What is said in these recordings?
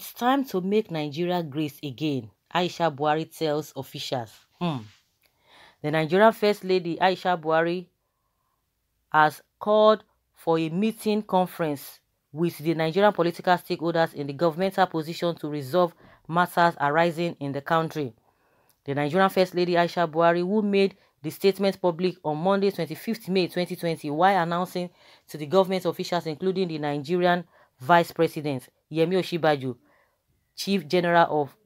It's time to make Nigeria great again, Aisha Buhari tells officials. Hmm. The Nigerian First Lady Aisha Buhari has called for a meeting conference with the Nigerian political stakeholders in the governmental position to resolve matters arising in the country. The Nigerian First Lady Aisha Buhari, who made the statement public on Monday, 25th May 2020, while announcing to the government officials, including the Nigerian Vice President Yemi Oshibaju, Chief General of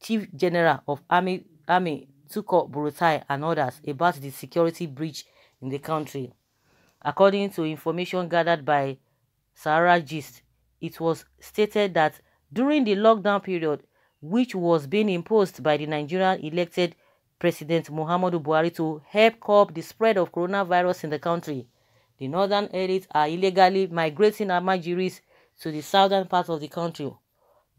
Chief General of Army Army Tuko Burutai and others about the security breach in the country. According to information gathered by Sahara Gist, it was stated that during the lockdown period, which was being imposed by the Nigerian elected President Muhammadu Buhari to help curb the spread of coronavirus in the country, the northern elites are illegally migrating Amajiris to the southern part of the country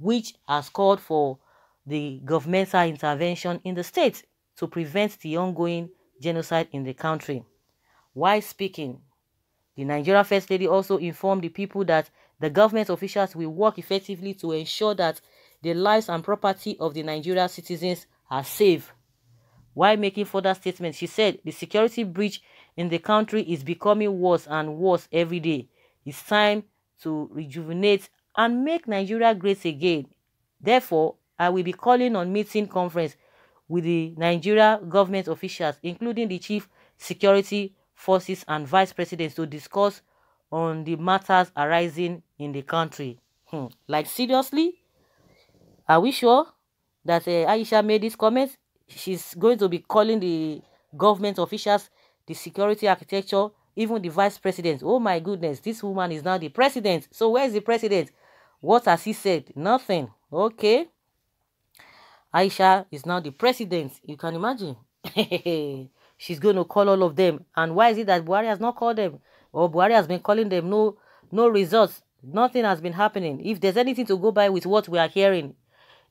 which has called for the governmental intervention in the state to prevent the ongoing genocide in the country. While speaking, the Nigeria First Lady also informed the people that the government officials will work effectively to ensure that the lives and property of the Nigeria citizens are safe. While making further statements, she said the security breach in the country is becoming worse and worse every day. It's time to rejuvenate and make Nigeria great again. Therefore, I will be calling on meeting conference with the Nigeria government officials, including the chief security forces and vice presidents to discuss on the matters arising in the country. Hmm. Like seriously? Are we sure that uh, Aisha made this comment? She's going to be calling the government officials, the security architecture, even the vice president. Oh my goodness, this woman is now the president. So where is the president? What has he said? Nothing. Okay. Aisha is now the president. You can imagine. She's going to call all of them. And why is it that Buhari has not called them? Or Buhari has been calling them. No, no results. Nothing has been happening. If there's anything to go by with what we are hearing,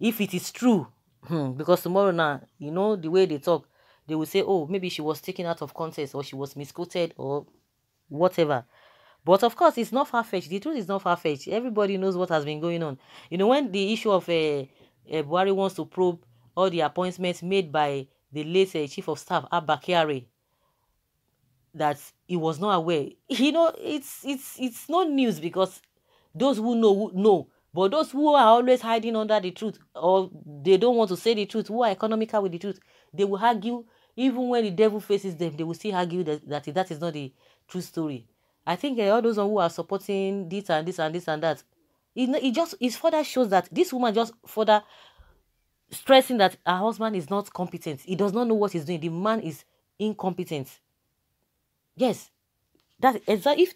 if it is true, hmm, because tomorrow now, you know, the way they talk, they will say, oh, maybe she was taken out of context or she was misquoted or whatever. But of course, it's not far fetched. The truth is not far fetched. Everybody knows what has been going on. You know, when the issue of uh, uh, Buhari wants to probe all the appointments made by the late uh, chief of staff Abba Kyari, that he was not aware. You know, it's it's it's not news because those who know know, but those who are always hiding under the truth or they don't want to say the truth, who are economical with the truth, they will argue. Even when the devil faces them, they will still argue that that, that is not the true story. I think uh, all those who are supporting this and this and this and that, it, it just it further shows that this woman just further stressing that her husband is not competent. He does not know what he's doing. The man is incompetent. Yes, that exactly. If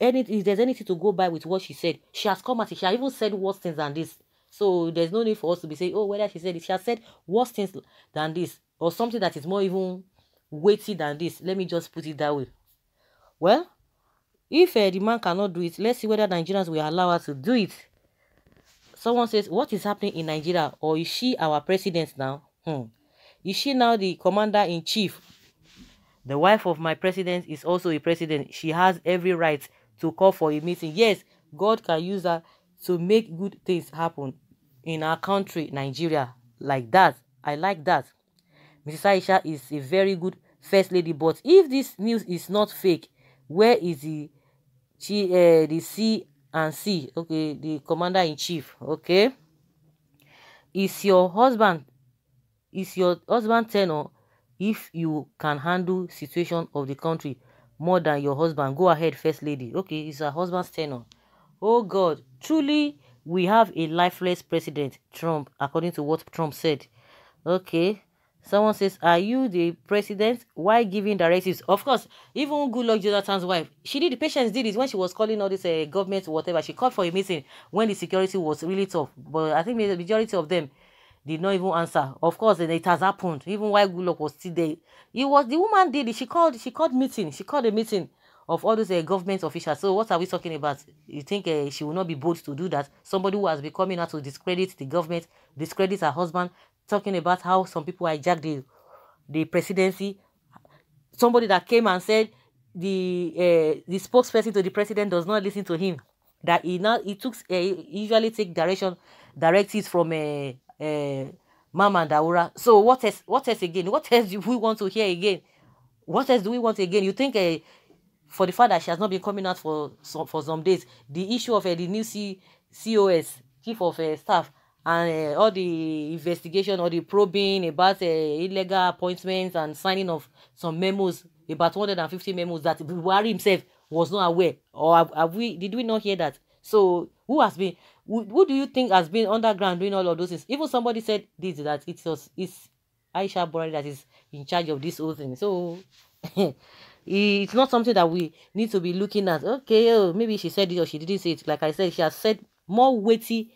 any if there's anything to go by with what she said, she has come at it. She has even said worse things than this. So there's no need for us to be saying, oh, whether she said it, she has said worse things than this, or something that is more even weighty than this. Let me just put it that way. Well, if uh, the man cannot do it, let's see whether Nigerians will allow us to do it. Someone says, what is happening in Nigeria? Or is she our president now? Hmm. Is she now the commander-in-chief? The wife of my president is also a president. She has every right to call for a meeting. Yes, God can use her to make good things happen in our country, Nigeria. Like that. I like that. Mrs. Aisha is a very good first lady. But if this news is not fake, where is the she, uh, the C and C, okay, the commander in chief, okay. Is your husband, is your husband tenor if you can handle situation of the country more than your husband? Go ahead, first lady. Okay, it's her husband's tenor. Oh God, truly we have a lifeless president, Trump, according to what Trump said. Okay, Someone says, Are you the president? Why giving directives? Of course, even good luck Jonathan's wife, she did, the patients did this when she was calling all this uh, government, whatever. She called for a meeting when the security was really tough. But I think the majority of them did not even answer. Of course, and it has happened, even while good luck was still there. It was the woman did it. She called, she called meeting, she called a meeting of all those uh, government officials. So what are we talking about? You think uh, she will not be bold to do that? Somebody who has been coming out to discredit the government, discredit her husband, talking about how some people hijacked the, the presidency. Somebody that came and said the uh, the spokesperson to the president does not listen to him. That he now he took uh, usually take direction directives from a uh, eh, uh, Mama Daura. So what else? What else again? What else do we want to hear again? What else do we want again? You think uh, for the fact that she has not been coming out for some for some days, the issue of uh, the new C- COS chief of uh, staff and uh, all the investigation or the probing about uh, illegal appointments and signing of some memos about 150 memos that Buhari himself was not aware or have, have, we did we not hear that so who has been who, who, do you think has been underground doing all of those things even somebody said this that it was it's Aisha Buhari that is in charge of this whole thing so it's not something that we need to be looking at okay oh, maybe she said it or she didn't say it like I said she has said more weighty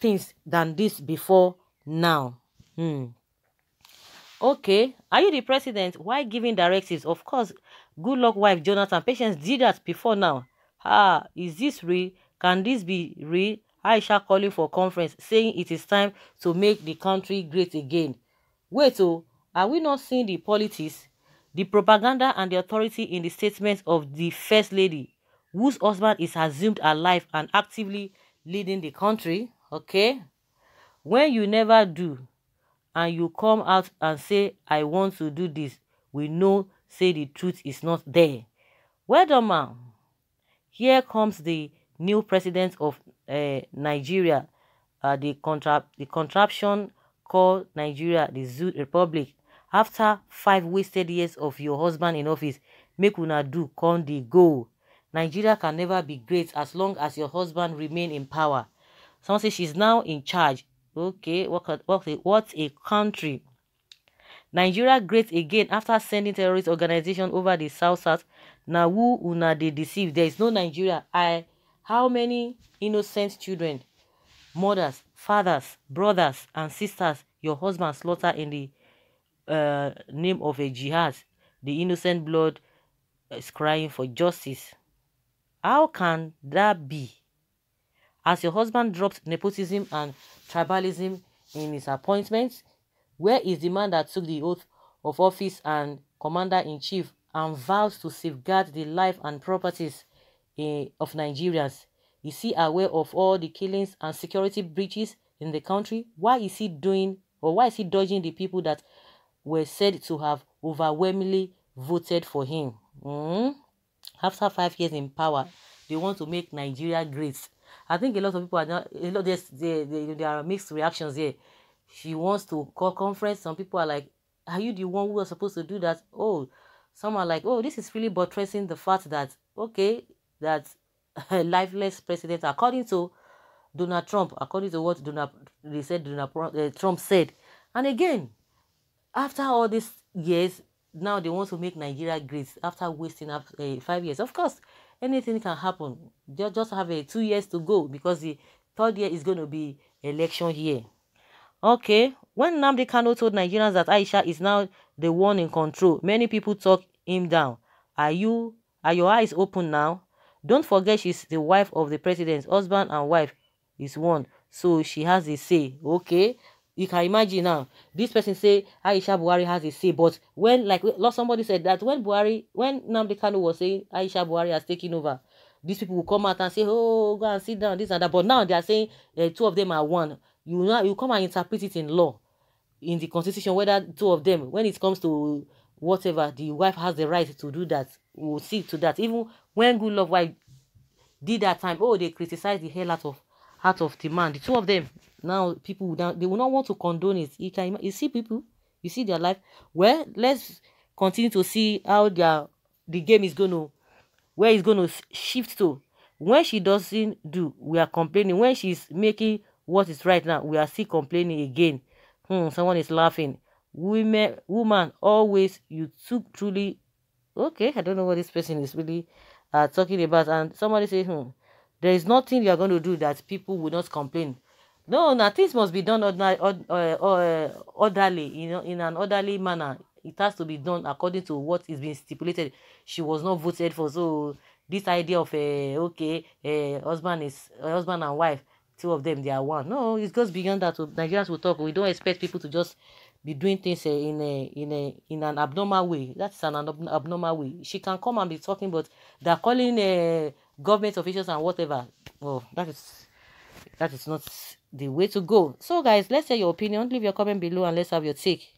things than this before now. Hmm. Okay, are you the president? Why giving directives? Of course, good luck wife Jonathan. Patience did that before now. Ah, is this real? Can this be real? Aisha calling for conference, saying it is time to make the country great again. Wait, so oh, are we not seeing the politics, the propaganda and the authority in the statements of the First Lady, whose husband is assumed alive and actively leading the country? Okay? When you never do and you come out and say, I want to do this, we know, say the truth is not there. Well done, man. Here comes the new president of uh, Nigeria, uh, the, the contraption called Nigeria the Zoo Republic. After five wasted years of your husband in office, make una do, con the go. Nigeria can never be great as long as your husband remain in power. Someone says she's now in charge. Okay, what, what, what a country. Nigeria great again after sending terrorist organization over the South South. Now who una they deceive? There is no Nigeria. I how many innocent children, mothers, fathers, brothers, and sisters your husband slaughter in the uh, name of a jihad? The innocent blood is crying for justice. How can that be? As your husband dropped nepotism and tribalism in his appointments, where is the man that took the oath of office and commander-in-chief and vows to safeguard the life and properties eh, of Nigerians? Is he aware of all the killings and security breaches in the country? Why is he doing or why is he dodging the people that were said to have overwhelmingly voted for him? Mm? After five years in power, they want to make Nigeria great. I think a lot of people are not, a lot They they, they, there are mixed reactions here. She wants to call conference. Some people are like, are you the one who was supposed to do that? Oh, some are like, oh, this is really buttressing the fact that, okay, that a lifeless president, according to Donald Trump, according to what Donald, they said Donald Trump uh, said. And again, after all these years, now they want to make Nigeria great after wasting up, uh, eh, five years. Of course, anything can happen. They just have uh, two years to go because the third year is going to be election year. Okay, when Namdi Kano told Nigerians that Aisha is now the one in control, many people talk him down. Are you are your eyes open now? Don't forget she's the wife of the president. Husband and wife is one, so she has a say. Okay, you can imagine now this person say aisha buhari has a say but when like somebody said that when buhari when namdi kanu was saying aisha buhari has taken over these people will come out and say oh go and sit down this and that but now they are saying uh, two of them are one you know you come and interpret it in law in the constitution whether two of them when it comes to whatever the wife has the right to do that we'll see to that even when good love wife did that time oh they criticized the hell out of out of demand. The two of them now people now they will not want to condone it. You can you see people, you see their life. Well, let's continue to see how their the game is gonna where it's gonna shift to. When she doesn't do, we are complaining. When she's making what is right now, we are still complaining again. Hmm, someone is laughing. Women, woman, always you took truly. Okay, I don't know what this person is really uh, talking about. And somebody say, hmm, there is nothing you are going to do that people will not complain. No, now things must be done orderly, uh, orderly, you know, in an orderly manner. It has to be done according to what is being stipulated. She was not voted for, so this idea of a uh, okay, uh, husband is uh, husband and wife, two of them they are one. No, it goes beyond that. Nigerians will talk. We don't expect people to just be doing things uh, in a in a in an abnormal way. That's an abnormal way. She can come and be talking, but they're calling a uh, government officials and whatever. Well, oh, that is that is not the way to go. So guys, let's hear your opinion. Leave your comment below and let's have your take.